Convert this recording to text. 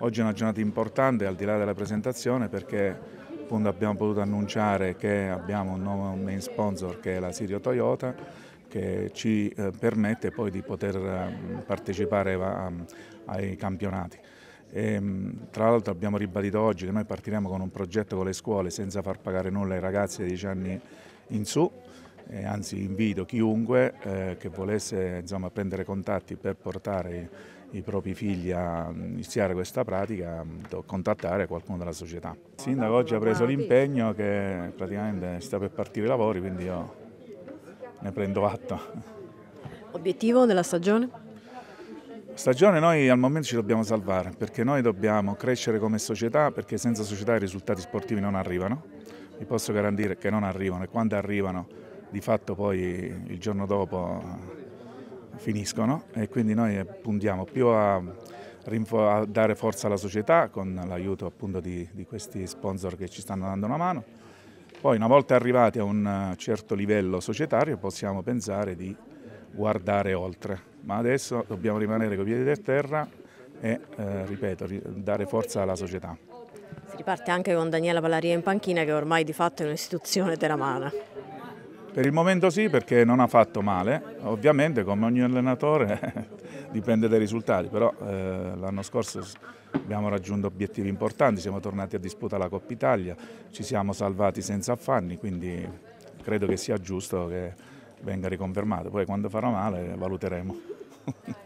Oggi è una giornata importante al di là della presentazione perché abbiamo potuto annunciare che abbiamo un nuovo main sponsor che è la Sirio Toyota che ci eh, permette poi di poter mm, partecipare mm, ai campionati. E, ehm, tra l'altro abbiamo ribadito oggi che noi partiremo con un progetto con le scuole senza far pagare nulla ai ragazzi di 10 anni in su eh, anzi invito chiunque eh, che volesse insomma, prendere contatti per portare i, i propri figli a mm, iniziare questa pratica, a mm, contattare qualcuno della società. Il sindaco oggi ha preso l'impegno che praticamente sta per partire i lavori, quindi io ne prendo atto. Obiettivo della stagione? Stagione noi al momento ci dobbiamo salvare perché noi dobbiamo crescere come società perché senza società i risultati sportivi non arrivano. Vi posso garantire che non arrivano e quando arrivano di fatto poi il giorno dopo finiscono e quindi noi puntiamo più a, a dare forza alla società con l'aiuto appunto di, di questi sponsor che ci stanno dando una mano. Poi una volta arrivati a un certo livello societario possiamo pensare di guardare oltre, ma adesso dobbiamo rimanere con i piedi per terra e, eh, ripeto, dare forza alla società. Si riparte anche con Daniela Valaria in panchina che ormai di fatto è un'istituzione teramana. Per il momento sì perché non ha fatto male, ovviamente come ogni allenatore dipende dai risultati, però eh, l'anno scorso abbiamo raggiunto obiettivi importanti, siamo tornati a disputa la Coppa Italia, ci siamo salvati senza affanni, quindi credo che sia giusto che venga riconfermato, poi quando farà male valuteremo.